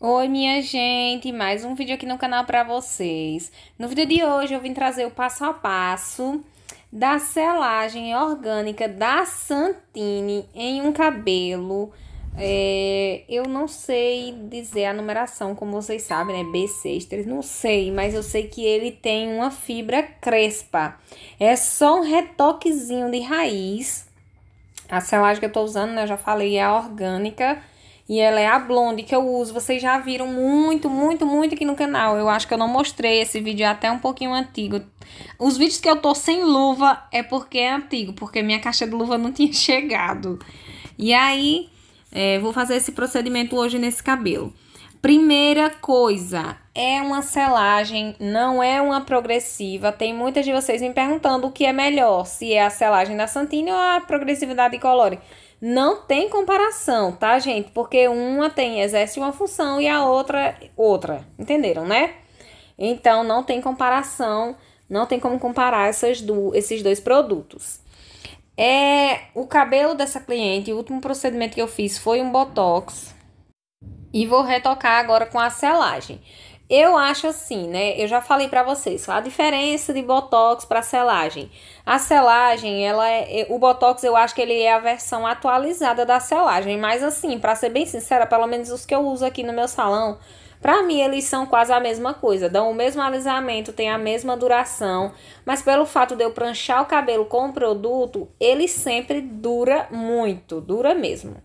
Oi, minha gente, mais um vídeo aqui no canal para vocês. No vídeo de hoje eu vim trazer o passo a passo da selagem orgânica da Santini em um cabelo. É, eu não sei dizer a numeração, como vocês sabem, né? B63, não sei, mas eu sei que ele tem uma fibra crespa. É só um retoquezinho de raiz. A selagem que eu tô usando, né? Eu já falei, é orgânica e ela é a blonde que eu uso. Vocês já viram muito, muito, muito aqui no canal. Eu acho que eu não mostrei esse vídeo é até um pouquinho antigo. Os vídeos que eu tô sem luva é porque é antigo, porque minha caixa de luva não tinha chegado. E aí, é, vou fazer esse procedimento hoje nesse cabelo. Primeira coisa, é uma selagem, não é uma progressiva. Tem muitas de vocês me perguntando o que é melhor, se é a selagem da Santini ou a progressividade de colore. Não tem comparação, tá, gente? Porque uma tem exerce uma função e a outra outra. Entenderam, né? Então não tem comparação, não tem como comparar essas do, esses dois produtos. É, o cabelo dessa cliente, o último procedimento que eu fiz foi um botox. E vou retocar agora com a selagem. Eu acho assim, né? Eu já falei para vocês a diferença de botox para selagem. A selagem, ela é, é, o botox eu acho que ele é a versão atualizada da selagem, mas assim, para ser bem sincera, pelo menos os que eu uso aqui no meu salão, para mim, eles são quase a mesma coisa, dão o mesmo alisamento, tem a mesma duração, mas pelo fato de eu pranchar o cabelo com o produto, ele sempre dura muito, dura mesmo.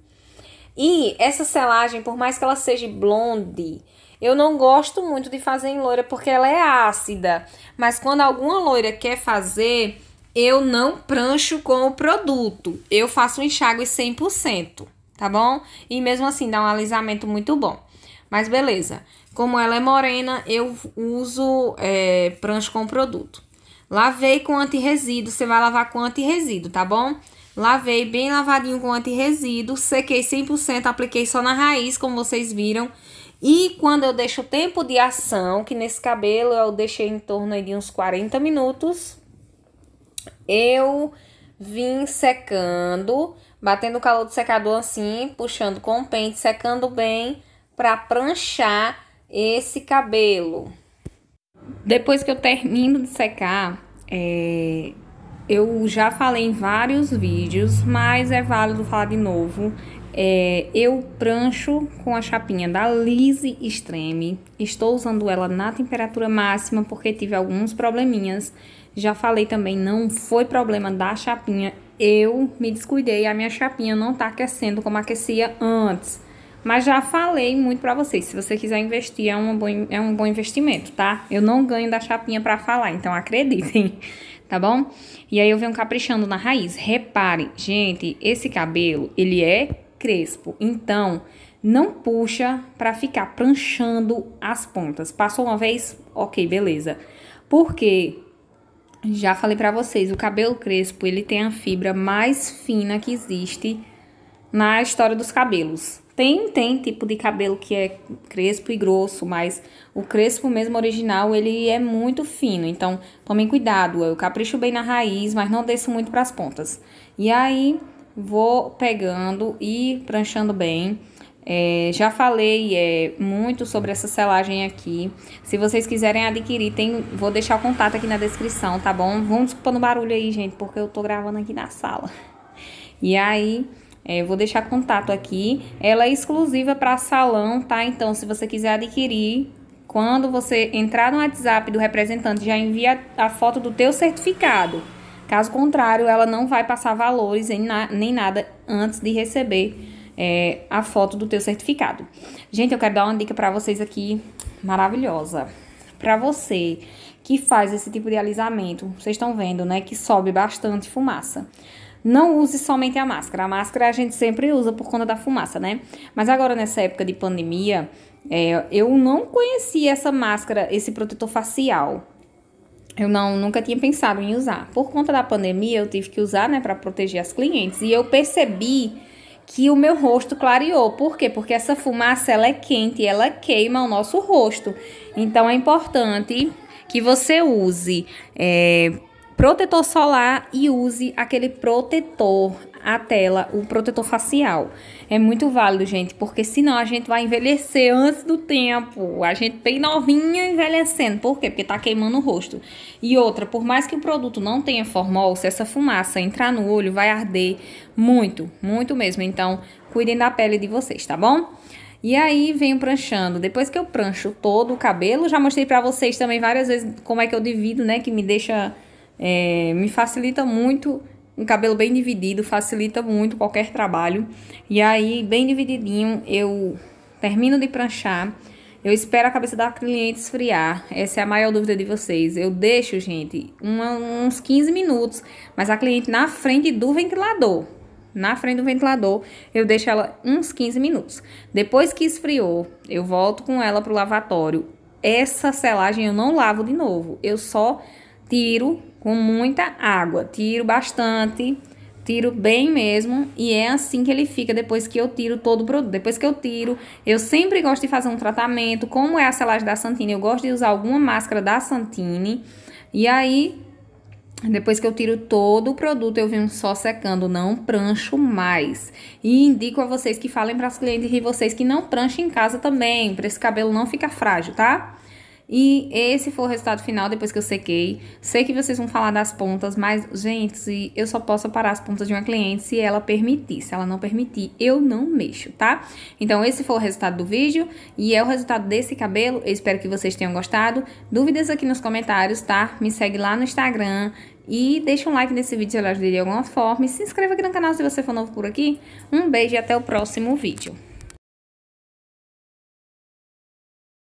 E essa selagem, por mais que ela seja blonde, eu não gosto muito de fazer em loira porque ela é ácida, mas quando alguma loira quer fazer, eu não prancho com o produto. Eu faço um enxágue 100%, tá bom? E mesmo assim dá um alisamento muito bom. Mas beleza, como ela é morena, eu uso é, prancho com produto. Lavei com anti-resíduo. você vai lavar com anti-resíduo, tá bom? Lavei bem lavadinho com anti-resíduo. sequei 100%, apliquei só na raiz, como vocês viram. E quando eu deixo o tempo de ação, que nesse cabelo eu deixei em torno de uns 40 minutos, eu vim secando, batendo o calor do secador assim, puxando com o pente, secando bem para pranchar esse cabelo. Depois que eu termino de secar, é, eu já falei em vários vídeos, mas é válido falar de novo. É, eu prancho com a chapinha da Lise Extreme. Estou usando ela na temperatura máxima porque tive alguns probleminhas. Já falei também, não foi problema da chapinha. Eu me descuidei, a minha chapinha não tá aquecendo como aquecia antes. Mas já falei muito para vocês, se você quiser investir é, um bom é um bom investimento, tá? Eu não ganho da chapinha para falar, então acreditem tá bom? E aí eu venho caprichando na raiz. Repare, gente, esse cabelo, ele é crespo. Então, não puxa para ficar pranchando as pontas. Passou uma vez? OK, beleza. Porque já falei para vocês, o cabelo crespo, ele tem a fibra mais fina que existe na história dos cabelos. Tem, tem tipo de cabelo que é crespo e grosso, mas o crespo mesmo original, ele é muito fino. Então, tomem cuidado. Eu capricho bem na raiz, mas não desço muito para as pontas. E aí, vou pegando e pranchando bem. É, já falei é, muito sobre essa selagem aqui. Se vocês quiserem adquirir, tem, vou deixar o contato aqui na descrição, tá bom? Vamos desculpando o barulho aí, gente, porque eu tô gravando aqui na sala. E aí, é, vou deixar contato aqui. Ela é exclusiva para salão, tá? Então, se você quiser adquirir, quando você entrar no WhatsApp do representante, já envia a foto do teu certificado. Caso contrário, ela não vai passar valores na, nem nada antes de receber é, a foto do teu certificado. Gente, eu quero dar uma dica para vocês aqui maravilhosa. Para você que faz esse tipo de alisamento, vocês estão vendo, né, que sobe bastante fumaça. Não use somente a máscara. A máscara a gente sempre usa por conta da fumaça, né? Mas agora nessa época de pandemia, é, eu não conhecia essa máscara, esse protetor facial. Eu não nunca tinha pensado em usar. Por conta da pandemia, eu tive que usar, né, para proteger as clientes. E eu percebi que o meu rosto clareou. Por quê? Porque essa fumaça ela é quente, ela queima o nosso rosto. Então é importante que você use. É, protetor solar e use aquele protetor, a tela, o protetor facial. É muito válido, gente, porque senão a gente vai envelhecer antes do tempo. A gente bem novinha envelhecendo. Por quê? Porque tá queimando o rosto. E outra, por mais que o produto não tenha formol, se essa fumaça entrar no olho, vai arder muito, muito mesmo. Então, cuidem da pele de vocês, tá bom? E aí venho pranchando. Depois que eu prancho todo o cabelo, já mostrei para vocês também várias vezes como é que eu divido, né, que me deixa é, me facilita muito um cabelo bem dividido, facilita muito qualquer trabalho. E aí, bem divididinho, eu termino de pranchar. Eu espero a cabeça da cliente esfriar. Essa é a maior dúvida de vocês. Eu deixo, gente, uma, uns 15 minutos, mas a cliente na frente do ventilador. Na frente do ventilador, eu deixo ela uns 15 minutos. Depois que esfriou, eu volto com ela pro lavatório. Essa selagem eu não lavo de novo. Eu só tiro com muita água. Tiro bastante, tiro bem mesmo e é assim que ele fica depois que eu tiro todo o produto. Depois que eu tiro, eu sempre gosto de fazer um tratamento. Como é a selagem da Santini, eu gosto de usar alguma máscara da Santini. E aí, depois que eu tiro todo o produto, eu venho só secando, não prancho mais. E indico a vocês que falem para as clientes e vocês que não pranchem em casa também, para esse cabelo não ficar frágil, tá? E esse foi o resultado final depois que eu sequei. Sei que vocês vão falar das pontas, mas, gente, eu só posso parar as pontas de uma cliente se ela permitir. Se ela não permitir, eu não mexo, tá? Então, esse foi o resultado do vídeo e é o resultado desse cabelo. Eu espero que vocês tenham gostado. Dúvidas aqui nos comentários, tá? Me segue lá no Instagram. E deixa um like nesse vídeo se ele ajudar de alguma forma. E se inscreva aqui no canal se você for novo por aqui. Um beijo e até o próximo vídeo.